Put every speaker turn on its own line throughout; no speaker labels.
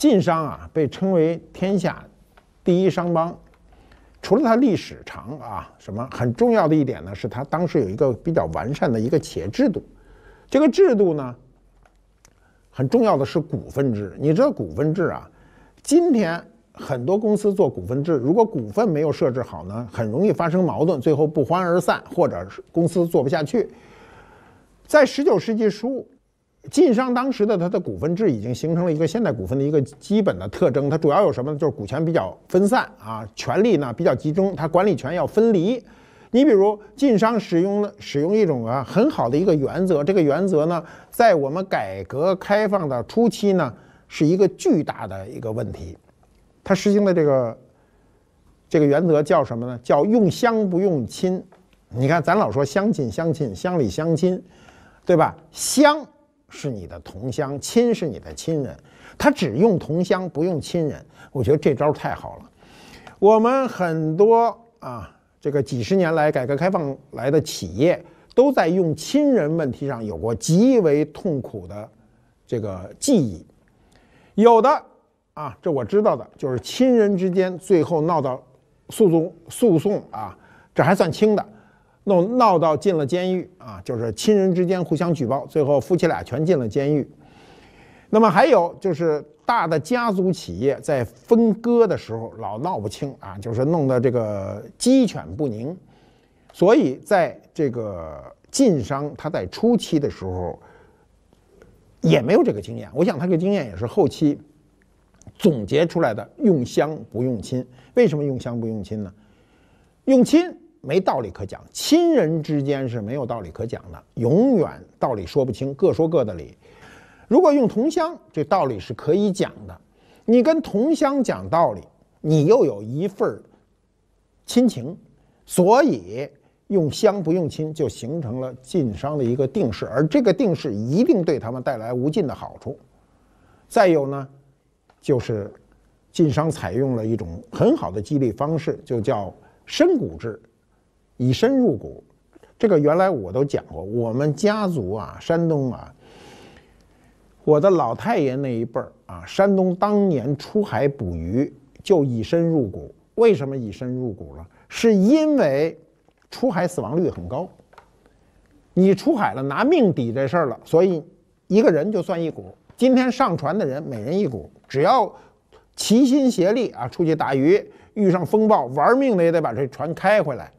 晋商啊，被称为天下第一商帮。除了它历史长啊，什么很重要的一点呢？是它当时有一个比较完善的一个企业制度。这个制度呢，很重要的是股份制。你知道股份制啊？今天很多公司做股份制，如果股份没有设置好呢，很容易发生矛盾，最后不欢而散，或者是公司做不下去。在十九世纪初。晋商当时的它的股份制已经形成了一个现代股份的一个基本的特征。它主要有什么呢？就是股权比较分散啊，权力呢比较集中，它管理权要分离。你比如晋商使用了使用一种啊很好的一个原则，这个原则呢，在我们改革开放的初期呢，是一个巨大的一个问题。它实行的这个这个原则叫什么呢？叫用乡不用亲。你看，咱老说乡亲乡亲乡里乡亲，对吧？乡。是你的同乡亲是你的亲人，他只用同乡不用亲人，我觉得这招太好了。我们很多啊，这个几十年来改革开放来的企业，都在用亲人问题上有过极为痛苦的这个记忆。有的啊，这我知道的就是亲人之间最后闹到诉讼，诉讼啊，这还算轻的。闹到进了监狱啊，就是亲人之间互相举报，最后夫妻俩全进了监狱。那么还有就是大的家族企业在分割的时候老闹不清啊，就是弄得这个鸡犬不宁。所以在这个晋商他在初期的时候也没有这个经验，我想他这个经验也是后期总结出来的，用乡不用亲。为什么用乡不用亲呢？用亲。没道理可讲，亲人之间是没有道理可讲的，永远道理说不清，各说各的理。如果用同乡，这道理是可以讲的。你跟同乡讲道理，你又有一份儿亲情，所以用乡不用亲，就形成了晋商的一个定势，而这个定势一定对他们带来无尽的好处。再有呢，就是晋商采用了一种很好的激励方式，就叫深股制。以身入股，这个原来我都讲过。我们家族啊，山东啊，我的老太爷那一辈儿啊，山东当年出海捕鱼就以身入股。为什么以身入股了？是因为出海死亡率很高，你出海了拿命抵这事儿了。所以一个人就算一股。今天上船的人每人一股，只要齐心协力啊，出去打鱼，遇上风暴玩命的也得把这船开回来。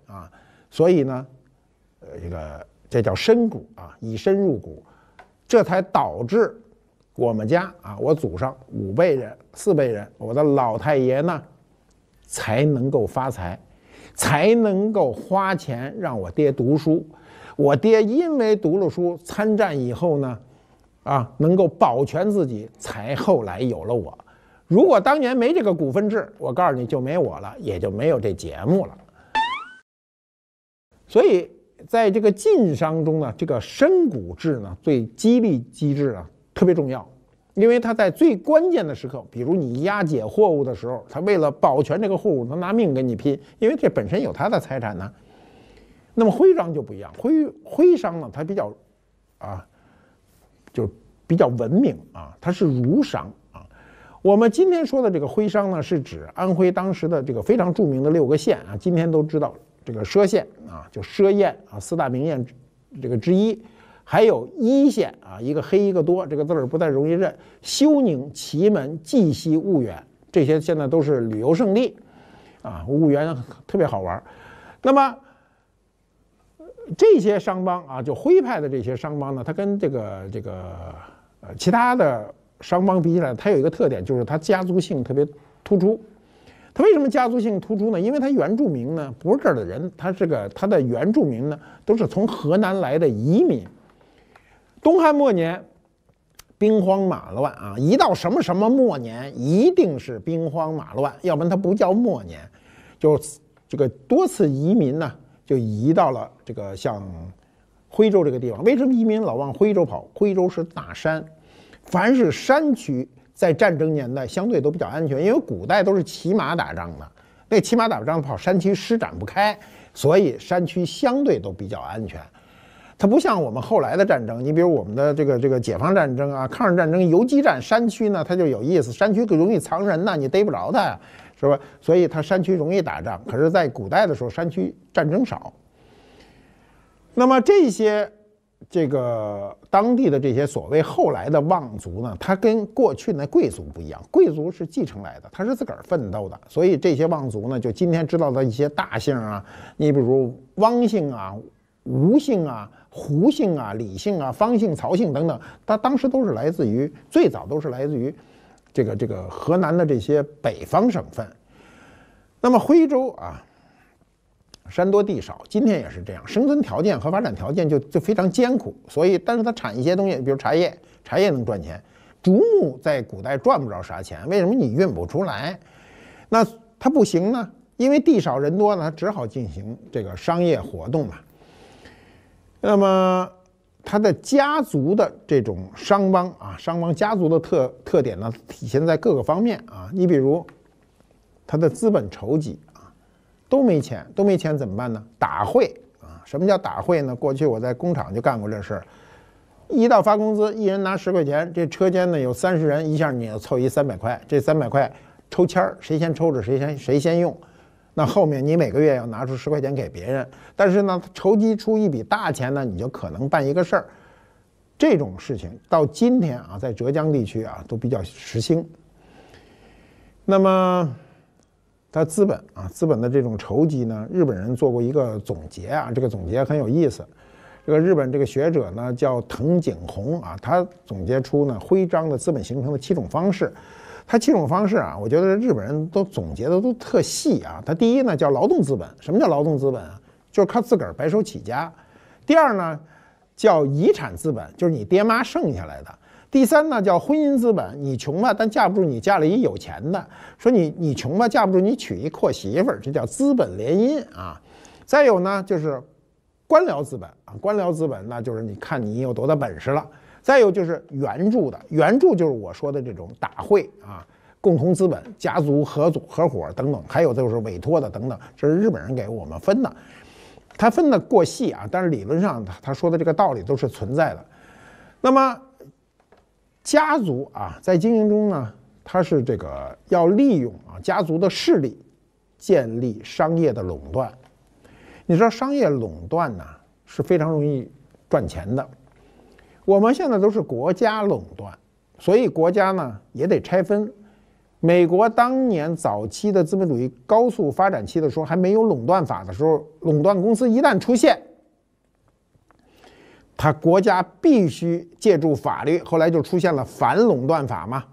所以呢，呃，这个这叫深股啊，以身入股，这才导致我们家啊，我祖上五辈人、四辈人，我的老太爷呢，才能够发财，才能够花钱让我爹读书。我爹因为读了书，参战以后呢，啊，能够保全自己，才后来有了我。如果当年没这个股份制，我告诉你就没我了，也就没有这节目了。所以，在这个晋商中呢，这个深谷制呢，最激励机制啊，特别重要，因为它在最关键的时刻，比如你押解货物的时候，他为了保全这个货物，能拿命跟你拼，因为这本身有他的财产呢。那么徽商就不一样，徽徽商呢，他比较，啊，就比较文明啊，他是儒商啊。我们今天说的这个徽商呢，是指安徽当时的这个非常著名的六个县啊，今天都知道。这个歙县啊，就歙砚啊，四大名砚这个之一，还有一县啊，一个黑一个多，这个字儿不太容易认。休宁、祁门、绩溪、婺源，这些现在都是旅游胜地啊，婺源特别好玩。那么这些商帮啊，就徽派的这些商帮呢，它跟这个这个呃其他的商帮比起来，它有一个特点，就是它家族性特别突出。它为什么家族性突出呢？因为它原住民呢不是这儿的人，它是个它的原住民呢都是从河南来的移民。东汉末年，兵荒马乱啊，一到什么什么末年，一定是兵荒马乱，要不然它不叫末年。就这个多次移民呢，就移到了这个像徽州这个地方。为什么移民老往徽州跑？徽州是大山，凡是山区。在战争年代，相对都比较安全，因为古代都是骑马打仗的，那骑马打仗跑山区施展不开，所以山区相对都比较安全。它不像我们后来的战争，你比如我们的这个这个解放战争啊、抗日战争、游击战，山区呢它就有意思，山区容易藏人呐，你逮不着他呀，是吧？所以它山区容易打仗，可是，在古代的时候，山区战争少。那么这些。这个当地的这些所谓后来的望族呢，他跟过去那贵族不一样，贵族是继承来的，他是自个儿奋斗的。所以这些望族呢，就今天知道的一些大姓啊，你比如汪姓啊、吴姓啊、胡姓啊、李姓啊、方姓、曹姓等等，他当时都是来自于最早都是来自于这个这个河南的这些北方省份。那么徽州啊。山多地少，今天也是这样，生存条件和发展条件就就非常艰苦，所以，但是它产一些东西，比如茶叶，茶叶能赚钱。竹木在古代赚不着啥钱，为什么你运不出来？那它不行呢，因为地少人多呢，它只好进行这个商业活动嘛。那么，它的家族的这种商帮啊，商帮家族的特特点呢，体现在各个方面啊。你比如，它的资本筹集。都没钱，都没钱怎么办呢？打会啊！什么叫打会呢？过去我在工厂就干过这事儿，一到发工资，一人拿十块钱，这车间呢有三十人，一下你要凑一三百块。这三百块抽签儿，谁先抽着谁先谁先用。那后面你每个月要拿出十块钱给别人，但是呢，筹集出一笔大钱呢，你就可能办一个事儿。这种事情到今天啊，在浙江地区啊都比较时兴。那么。他资本啊，资本的这种筹集呢，日本人做过一个总结啊，这个总结很有意思。这个日本这个学者呢叫藤井宏啊，他总结出呢徽章的资本形成的七种方式。他七种方式啊，我觉得日本人都总结的都特细啊。他第一呢叫劳动资本，什么叫劳动资本？啊？就是靠自个儿白手起家。第二呢叫遗产资本，就是你爹妈剩下来的。第三呢，叫婚姻资本，你穷吧，但架不住你嫁了一有钱的，说你你穷吧，架不住你娶一阔媳妇，儿，这叫资本联姻啊。再有呢，就是官僚资本啊，官僚资本那就是你看你有多大本事了。再有就是援助的援助，就是我说的这种打会啊，共同资本、家族合组合伙等等，还有就是委托的等等，这是日本人给我们分的，他分的过细啊，但是理论上他他说的这个道理都是存在的。那么。家族啊，在经营中呢，他是这个要利用啊家族的势力，建立商业的垄断。你知道商业垄断呢是非常容易赚钱的。我们现在都是国家垄断，所以国家呢也得拆分。美国当年早期的资本主义高速发展期的时候，还没有垄断法的时候，垄断公司一旦出现。他国家必须借助法律，后来就出现了反垄断法嘛，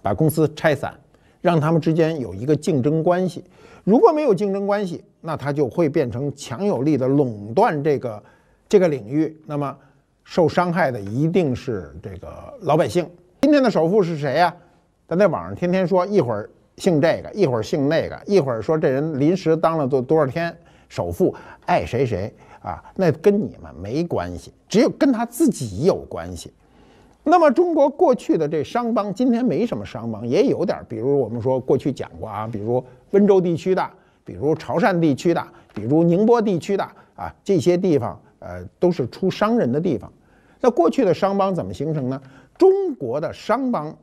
把公司拆散，让他们之间有一个竞争关系。如果没有竞争关系，那他就会变成强有力的垄断这个这个领域，那么受伤害的一定是这个老百姓。今天的首富是谁呀？咱在网上天天说，一会儿姓这个，一会儿姓那个，一会儿说这人临时当了多多少天首富，爱谁谁。啊，那跟你们没关系，只有跟他自己有关系。那么中国过去的这商帮，今天没什么商帮，也有点儿。比如我们说过去讲过啊，比如温州地区的，比如潮汕地区的，比如宁波地区的啊，这些地方呃都是出商人的地方。那过去的商帮怎么形成呢？中国的商帮，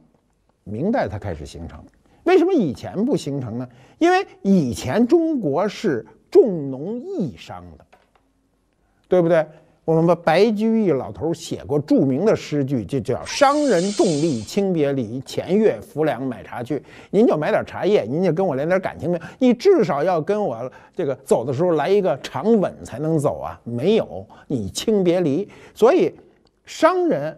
明代才开始形成。为什么以前不形成呢？因为以前中国是重农抑商的。对不对？我们把白居易老头写过著名的诗句，这叫“商人重利轻别离”。前月浮梁买茶去，您就买点茶叶，您就跟我连点感情没有，你至少要跟我这个走的时候来一个长吻才能走啊！没有，你轻别离，所以商人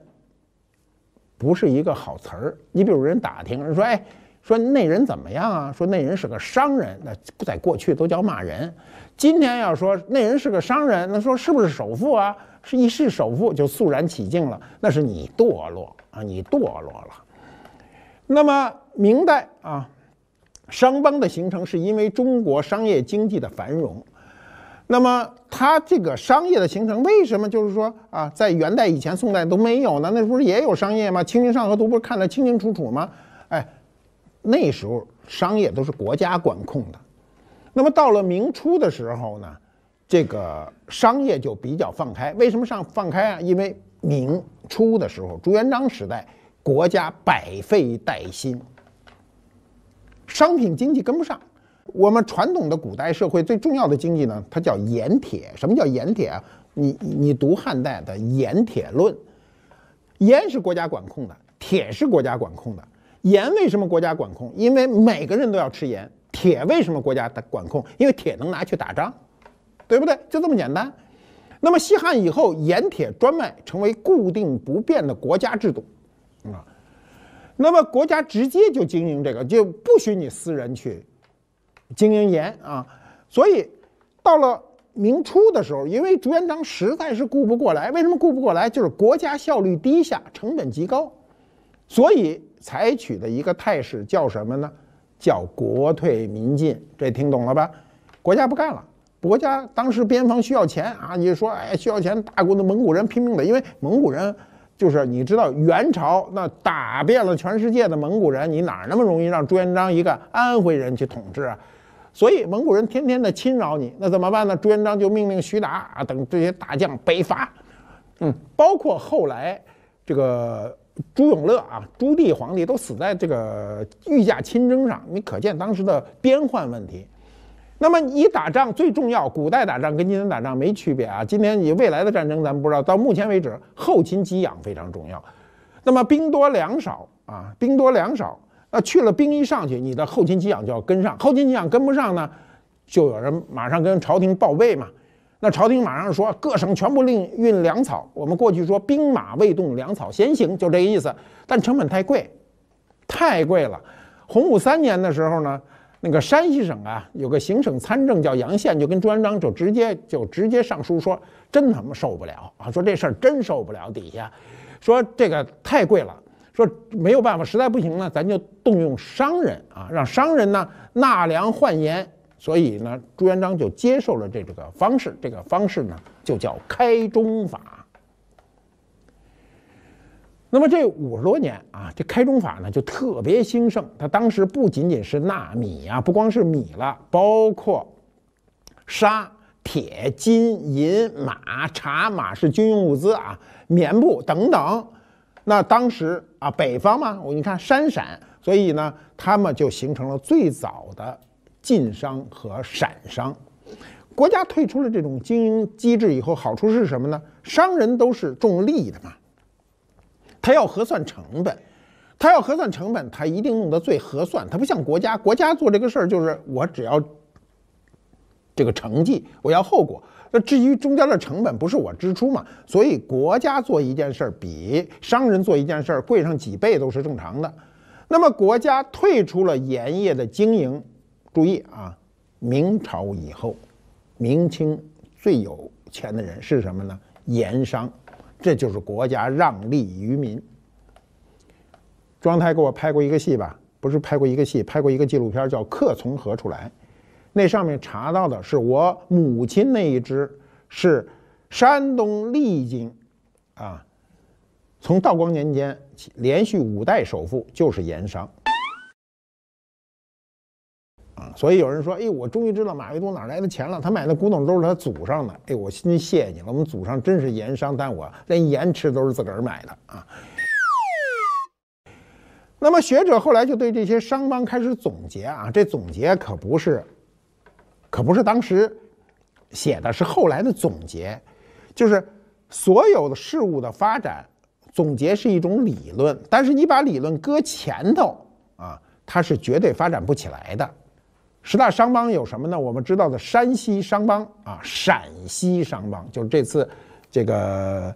不是一个好词儿。你比如人打听，人说：“哎。”说那人怎么样啊？说那人是个商人，那在过去都叫骂人。今天要说那人是个商人，那说是不是首富啊？是一世首富就肃然起敬了。那是你堕落啊，你堕落了。那么明代啊，商帮的形成是因为中国商业经济的繁荣。那么它这个商业的形成，为什么就是说啊，在元代以前、宋代都没有呢？那不是也有商业吗？清明上河图不是看得清清楚楚吗？那时候商业都是国家管控的，那么到了明初的时候呢，这个商业就比较放开。为什么上放开啊？因为明初的时候，朱元璋时代，国家百废待兴，商品经济跟不上。我们传统的古代社会最重要的经济呢，它叫盐铁。什么叫盐铁啊？你你读汉代的《盐铁论》，盐是国家管控的，铁是国家管控的。盐为什么国家管控？因为每个人都要吃盐。铁为什么国家的管控？因为铁能拿去打仗，对不对？就这么简单。那么西汉以后，盐铁专卖成为固定不变的国家制度啊。那么国家直接就经营这个，就不许你私人去经营盐啊。所以到了明初的时候，因为朱元璋实在是顾不过来，为什么顾不过来？就是国家效率低下，成本极高。所以采取的一个态势叫什么呢？叫国退民进，这听懂了吧？国家不干了，国家当时边防需要钱啊！你说，哎，需要钱，大国的蒙古人拼命的，因为蒙古人就是你知道，元朝那打遍了全世界的蒙古人，你哪那么容易让朱元璋一个安徽人去统治啊？所以蒙古人天天的侵扰你，那怎么办呢？朱元璋就命令徐达啊等这些大将北伐，嗯，包括后来这个。朱永乐啊，朱棣皇帝都死在这个御驾亲征上，你可见当时的边患问题。那么你打仗最重要，古代打仗跟今天打仗没区别啊。今天你未来的战争咱们不知道，到目前为止后勤给养非常重要。那么兵多粮少啊，兵多粮少，那去了兵一上去，你的后勤给养就要跟上，后勤给养跟不上呢，就有人马上跟朝廷报备嘛。那朝廷马上说，各省全部另运粮草。我们过去说，兵马未动，粮草先行，就这意思。但成本太贵，太贵了。洪武三年的时候呢，那个山西省啊，有个行省参政叫杨宪，就跟朱元璋就直接就直接上书说，真他妈受不了啊！说这事儿真受不了。底下说这个太贵了，说没有办法，实在不行呢，咱就动用商人啊，让商人呢纳粮换盐。所以呢，朱元璋就接受了这这个方式，这个方式呢就叫开中法。那么这五十多年啊，这开中法呢就特别兴盛。它当时不仅仅是纳米啊，不光是米了，包括沙、铁、金银、马、茶，马是军用物资啊，棉布等等。那当时啊，北方嘛，我你看山陕，所以呢，他们就形成了最早的。晋商和陕商，国家退出了这种经营机制以后，好处是什么呢？商人都是重利益的嘛，他要核算成本，他要核算成本，他一定弄得最合算。他不像国家，国家做这个事儿就是我只要这个成绩，我要后果。那至于中间的成本，不是我支出嘛？所以国家做一件事儿比商人做一件事儿贵上几倍都是正常的。那么国家退出了盐业的经营。注意啊，明朝以后，明清最有钱的人是什么呢？盐商，这就是国家让利于民。庄台给我拍过一个戏吧，不是拍过一个戏，拍过一个纪录片叫《客从何处来》，那上面查到的是我母亲那一支是山东利津，啊，从道光年间连续五代首富就是盐商。啊，所以有人说，哎，我终于知道马未都哪来的钱了。他买那古董都是他祖上的。哎，我心谢你了，我们祖上真是盐商，但我连盐吃都是自个儿买的啊。那么学者后来就对这些商帮开始总结啊，这总结可不是，可不是当时写的是后来的总结，就是所有的事物的发展，总结是一种理论，但是你把理论搁前头啊，它是绝对发展不起来的。十大商帮有什么呢？我们知道的山西商帮啊，陕西商帮，就是这次这个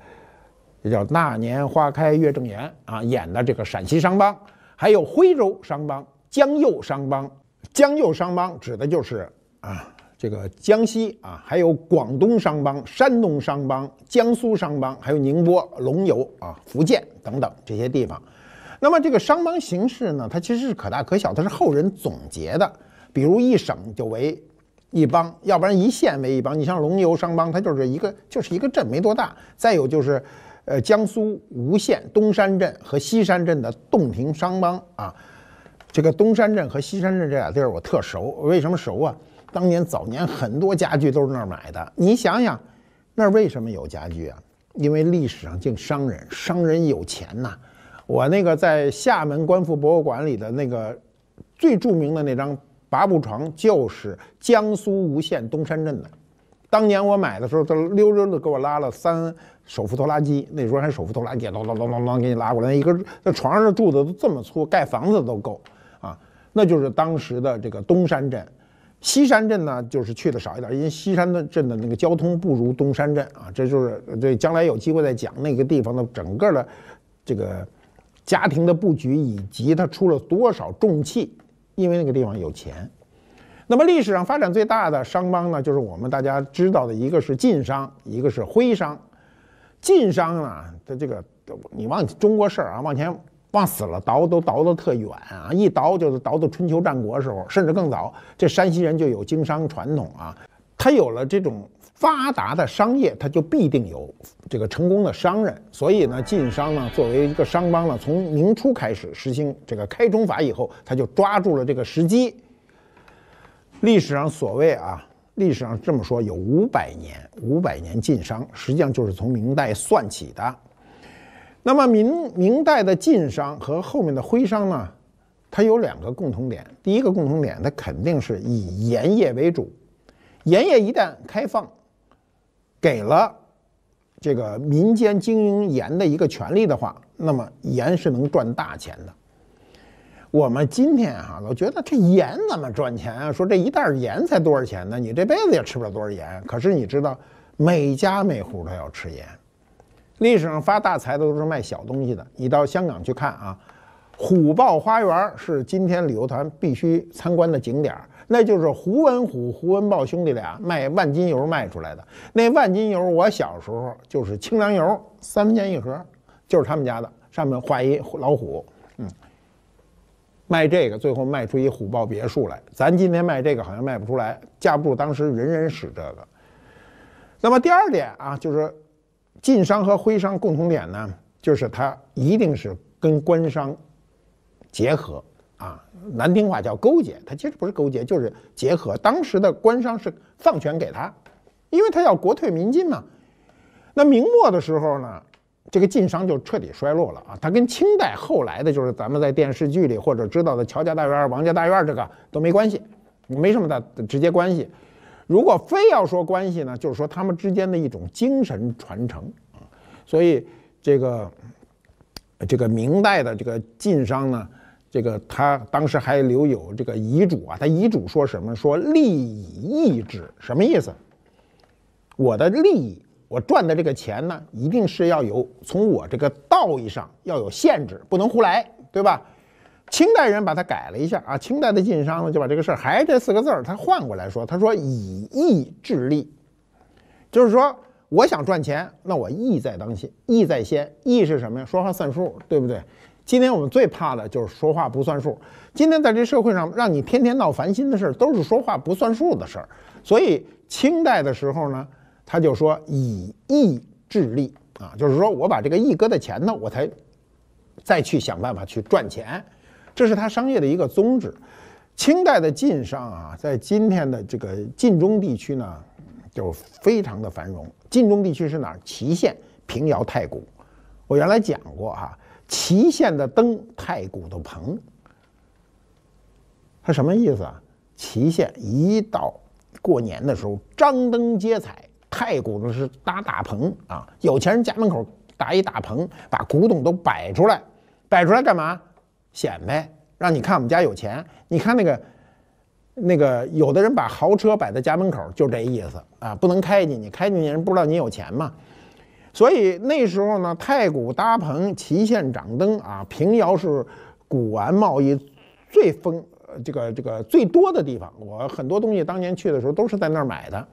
叫《那年花开月正圆》啊演的这个陕西商帮，还有徽州商帮、江右商帮。江右商帮指的就是啊这个江西啊，还有广东商帮、山东商帮、江苏商帮，还有宁波、龙游啊、福建等等这些地方。那么这个商帮形式呢，它其实是可大可小，它是后人总结的。比如一省就为一邦，要不然一县为一邦。你像龙游商帮，它就是一个就是一个镇，没多大。再有就是，呃，江苏吴县东山镇和西山镇的洞庭商帮啊。这个东山镇和西山镇这俩地儿我特熟，为什么熟啊？当年早年很多家具都是那儿买的。你想想，那儿为什么有家具啊？因为历史上净商人，商人有钱呐。我那个在厦门观复博物馆里的那个最著名的那张。八步床就是江苏吴县东山镇的，当年我买的时候，他溜溜的给我拉了三手扶拖拉机，那时候还是手扶拖拉机，隆隆隆隆隆给你拉过来一根那床上的柱子都这么粗，盖房子都够啊。那就是当时的这个东山镇，西山镇呢，就是去的少一点，因为西山镇的那个交通不如东山镇啊。这就是这将来有机会再讲那个地方的整个的这个家庭的布局，以及他出了多少重器。因为那个地方有钱，那么历史上发展最大的商帮呢，就是我们大家知道的一个是晋商，一个是徽商。晋商呢，它这个你往中国事儿啊，往前往死了倒都倒的特远啊，一倒就是倒到春秋战国时候，甚至更早。这山西人就有经商传统啊，他有了这种。发达的商业，它就必定有这个成功的商人。所以呢，晋商呢，作为一个商帮呢，从明初开始实行这个开中法以后，他就抓住了这个时机。历史上所谓啊，历史上这么说，有五百年，五百年晋商实际上就是从明代算起的。那么明明代的晋商和后面的徽商呢，它有两个共同点。第一个共同点，它肯定是以盐业为主，盐业一旦开放。给了这个民间经营盐的一个权利的话，那么盐是能赚大钱的。我们今天啊，老觉得这盐怎么赚钱啊？说这一袋盐才多少钱呢？你这辈子也吃不了多少盐。可是你知道，每家每户都要吃盐。历史上发大财的都是卖小东西的。你到香港去看啊，虎豹花园是今天旅游团必须参观的景点。那就是胡文虎、胡文豹兄弟俩卖万金油卖出来的。那万金油，我小时候就是清凉油，三分钱一盒，就是他们家的，上面画一老虎，嗯，卖这个，最后卖出一虎豹别墅来。咱今天卖这个，好像卖不出来，架不住当时人人使这个。那么第二点啊，就是晋商和徽商共同点呢，就是他一定是跟官商结合啊。难听话叫勾结，他其实不是勾结，就是结合。当时的官商是放权给他，因为他要国退民进嘛。那明末的时候呢，这个晋商就彻底衰落了啊。他跟清代后来的，就是咱们在电视剧里或者知道的乔家大院、王家大院这个都没关系，没什么大的直接关系。如果非要说关系呢，就是说他们之间的一种精神传承啊。所以这个这个明代的这个晋商呢。这个他当时还留有这个遗嘱啊，他遗嘱说什么？说利以义治，什么意思？我的利益，我赚的这个钱呢，一定是要有从我这个道义上要有限制，不能胡来，对吧？清代人把它改了一下啊，清代的晋商呢就把这个事儿还这四个字儿，他换过来说，他说以义治利，就是说我想赚钱，那我义在当先，义在先，义是什么呀？说话算数，对不对？今天我们最怕的就是说话不算数。今天在这社会上，让你天天闹烦心的事儿，都是说话不算数的事儿。所以清代的时候呢，他就说以义治利啊，就是说我把这个义搁在前头，我才再去想办法去赚钱，这是他商业的一个宗旨。清代的晋商啊，在今天的这个晋中地区呢，就非常的繁荣。晋中地区是哪儿？祁县、平遥、太谷，我原来讲过哈。祁县的灯，太古的棚，他什么意思啊？祁县一到过年的时候张灯结彩，太古的是搭大棚啊，有钱人家门口搭一大棚，把古董都摆出来，摆出来干嘛？显摆，让你看我们家有钱。你看那个那个，有的人把豪车摆在家门口，就这意思啊，不能开进去，开进去人不知道你有钱嘛。所以那时候呢，太古搭棚，祁县掌灯啊，平遥是古玩贸易最丰，这个这个最多的地方。我很多东西当年去的时候都是在那儿买的。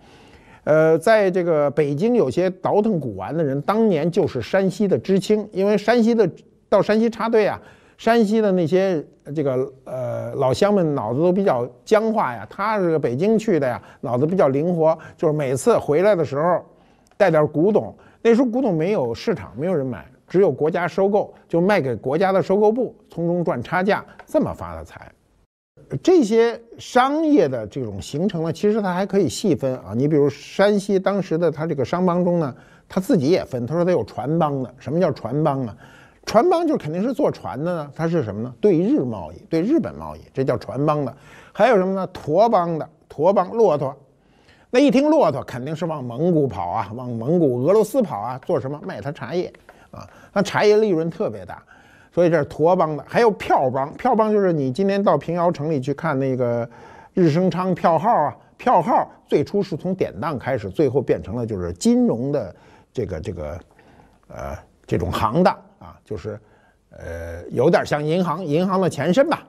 呃，在这个北京有些倒腾古玩的人，当年就是山西的知青，因为山西的到山西插队啊，山西的那些这个呃老乡们脑子都比较僵化呀，他这个北京去的呀，脑子比较灵活，就是每次回来的时候带点古董。那时候古董没有市场，没有人买，只有国家收购，就卖给国家的收购部，从中赚差价，这么发的财。这些商业的这种形成了，其实它还可以细分啊。你比如山西当时的它这个商帮中呢，他自己也分，他说他有船帮的。什么叫船帮呢？船帮就肯定是坐船的呢，它是什么呢？对日贸易，对日本贸易，这叫船帮的。还有什么呢？驼帮的，驼帮骆驼。那一听骆驼肯定是往蒙古跑啊，往蒙古、俄罗斯跑啊，做什么？卖他茶叶啊，他茶叶利润特别大，所以这是驼帮的。还有票帮，票帮就是你今天到平遥城里去看那个日升昌票号啊，票号最初是从典当开始，最后变成了就是金融的这个这个，呃，这种行当啊，就是，呃，有点像银行，银行的前身吧。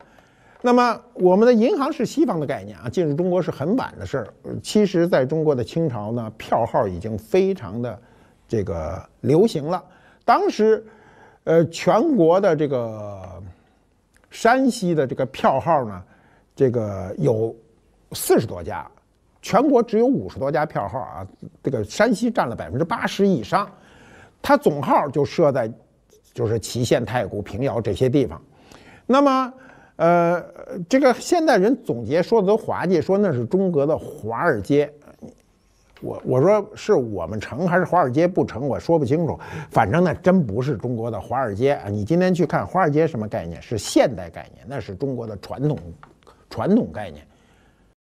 那么，我们的银行是西方的概念啊，进入中国是很晚的事儿。其实，在中国的清朝呢，票号已经非常的这个流行了。当时，呃，全国的这个山西的这个票号呢，这个有四十多家，全国只有五十多家票号啊，这个山西占了百分之八十以上，它总号就设在就是祁县、太谷、平遥这些地方。那么，呃，这个现代人总结说的都滑稽，说那是中国的华尔街。我我说是我们成还是华尔街不成，我说不清楚。反正那真不是中国的华尔街啊！你今天去看华尔街什么概念？是现代概念，那是中国的传统传统概念。